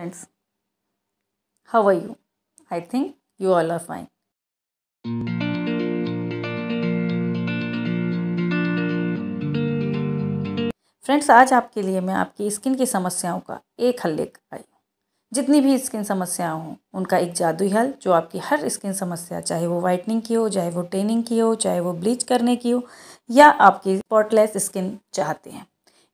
friends. How are you? I think you all are fine. Friends आज आपके लिए मैं आपकी स्किन की समस्याओं का एक हल लेकर आई हूँ जितनी भी स्किन समस्याएं हों उनका एक जादुई हल जो आपकी हर स्किन समस्या चाहे वो वाइटनिंग की हो चाहे वो टेनिंग की हो चाहे वो ब्लीच करने की हो या आपकी स्पॉटलेस स्किन चाहते हैं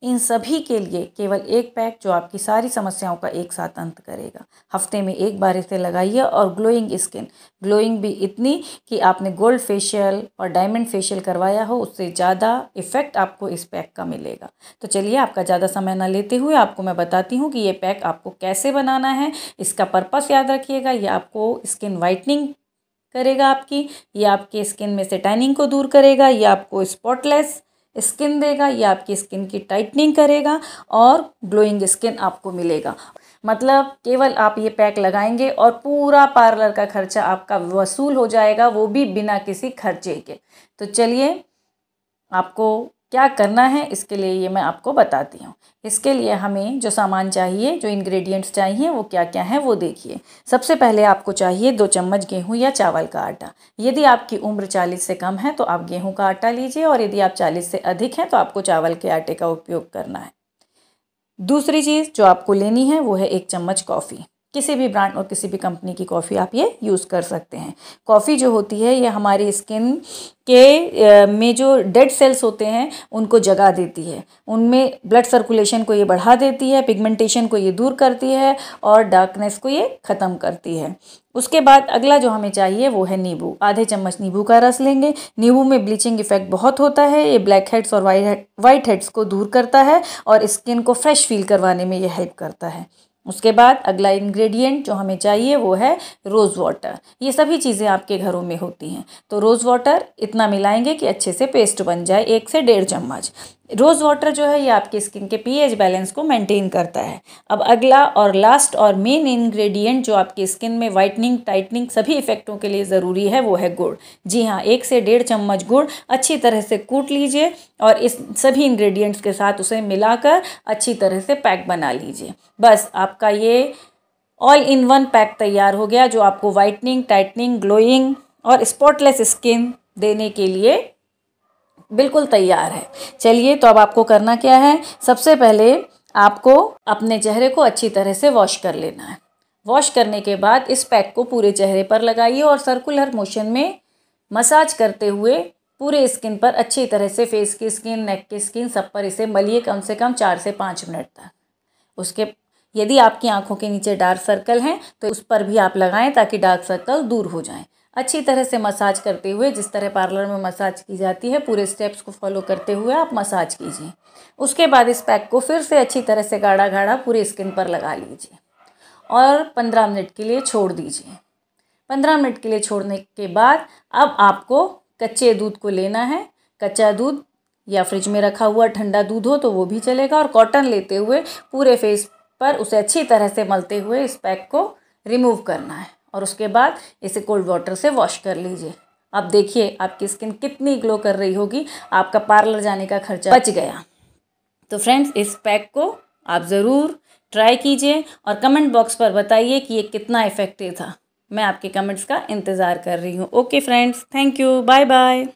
इन सभी के लिए केवल एक पैक जो आपकी सारी समस्याओं का एक साथ अंत करेगा हफ्ते में एक बार इसे लगाइए और ग्लोइंग स्किन ग्लोइंग भी इतनी कि आपने गोल्ड फेशियल और डायमंड फेशियल करवाया हो उससे ज़्यादा इफ़ेक्ट आपको इस पैक का मिलेगा तो चलिए आपका ज़्यादा समय ना लेते हुए आपको मैं बताती हूँ कि ये पैक आपको कैसे बनाना है इसका पर्पस याद रखिएगा ये आपको स्किन वाइटनिंग करेगा आपकी ये आपके स्किन में से टैनिंग को दूर करेगा ये आपको स्पॉटलेस स्किन देगा ये आपकी स्किन की टाइटनिंग करेगा और ग्लोइंग स्किन आपको मिलेगा मतलब केवल आप ये पैक लगाएंगे और पूरा पार्लर का खर्चा आपका वसूल हो जाएगा वो भी बिना किसी खर्चे के तो चलिए आपको क्या करना है इसके लिए ये मैं आपको बताती हूँ इसके लिए हमें जो सामान चाहिए जो इंग्रेडिएंट्स चाहिए वो क्या क्या है वो देखिए सबसे पहले आपको चाहिए दो चम्मच गेहूँ या चावल का आटा यदि आपकी उम्र 40 से कम है तो आप गेहूँ का आटा लीजिए और यदि आप 40 से अधिक हैं तो आपको चावल के आटे का उपयोग करना है दूसरी चीज़ जो आपको लेनी है वो है एक चम्मच कॉफ़ी किसी भी ब्रांड और किसी भी कंपनी की कॉफ़ी आप ये यूज़ कर सकते हैं कॉफ़ी जो होती है ये हमारी स्किन के में जो डेड सेल्स होते हैं उनको जगा देती है उनमें ब्लड सर्कुलेशन को ये बढ़ा देती है पिगमेंटेशन को ये दूर करती है और डार्कनेस को ये ख़त्म करती है उसके बाद अगला जो हमें चाहिए वो है नींबू आधे चम्मच नींबू का रस लेंगे नींबू में ब्लीचिंग इफेक्ट बहुत होता है ये ब्लैक हेड्स और वाइट वाइट हेड्स को दूर करता है और स्किन को फ्रेश फील करवाने में ये हेल्प करता है उसके बाद अगला इंग्रेडिएंट जो हमें चाहिए वो है रोज़ वाटर ये सभी चीज़ें आपके घरों में होती हैं तो रोज़ वाटर इतना मिलाएंगे कि अच्छे से पेस्ट बन जाए एक से डेढ़ चम्मच रोज़ वाटर जो है ये आपकी स्किन के पीएच बैलेंस को मेंटेन करता है अब अगला और लास्ट और मेन इंग्रेडिएंट जो आपकी स्किन में वाइटनिंग टाइटनिंग सभी इफेक्टों के लिए ज़रूरी है वो है गुड़ जी हाँ एक से डेढ़ चम्मच गुड़ अच्छी तरह से कूट लीजिए और इस सभी इंग्रेडिएंट्स के साथ उसे मिलाकर अच्छी तरह से पैक बना लीजिए बस आपका ये ऑल इन वन पैक तैयार हो गया जो आपको वाइटनिंग टाइटनिंग ग्लोइंग और स्पॉटलेस स्किन देने के लिए बिल्कुल तैयार है चलिए तो अब आपको करना क्या है सबसे पहले आपको अपने चेहरे को अच्छी तरह से वॉश कर लेना है वॉश करने के बाद इस पैक को पूरे चेहरे पर लगाइए और सर्कुलर मोशन में मसाज करते हुए पूरे स्किन पर अच्छी तरह से फेस की स्किन नेक की स्किन सब पर इसे मलिए कम से कम चार से पाँच मिनट तक उसके यदि आपकी आंखों के नीचे डार्क सर्कल हैं तो उस पर भी आप लगाएं ताकि डार्क सर्कल दूर हो जाएं अच्छी तरह से मसाज करते हुए जिस तरह पार्लर में मसाज की जाती है पूरे स्टेप्स को फॉलो करते हुए आप मसाज कीजिए उसके बाद इस पैक को फिर से अच्छी तरह से गाढ़ा गाढ़ा पूरे स्किन पर लगा लीजिए और पंद्रह मिनट के लिए छोड़ दीजिए पंद्रह मिनट के लिए छोड़ने के बाद अब आपको कच्चे दूध को लेना है कच्चा दूध या फ्रिज में रखा हुआ ठंडा दूध हो तो वो भी चलेगा और कॉटन लेते हुए पूरे फेस पर उसे अच्छी तरह से मलते हुए इस पैक को रिमूव करना है और उसके बाद इसे कोल्ड वाटर से वॉश कर लीजिए अब देखिए आपकी स्किन कितनी ग्लो कर रही होगी आपका पार्लर जाने का खर्चा बच गया तो फ्रेंड्स इस पैक को आप ज़रूर ट्राई कीजिए और कमेंट बॉक्स पर बताइए कि ये कितना इफ़ेक्टिव था मैं आपके कमेंट्स का इंतज़ार कर रही हूँ okay friends thank you bye bye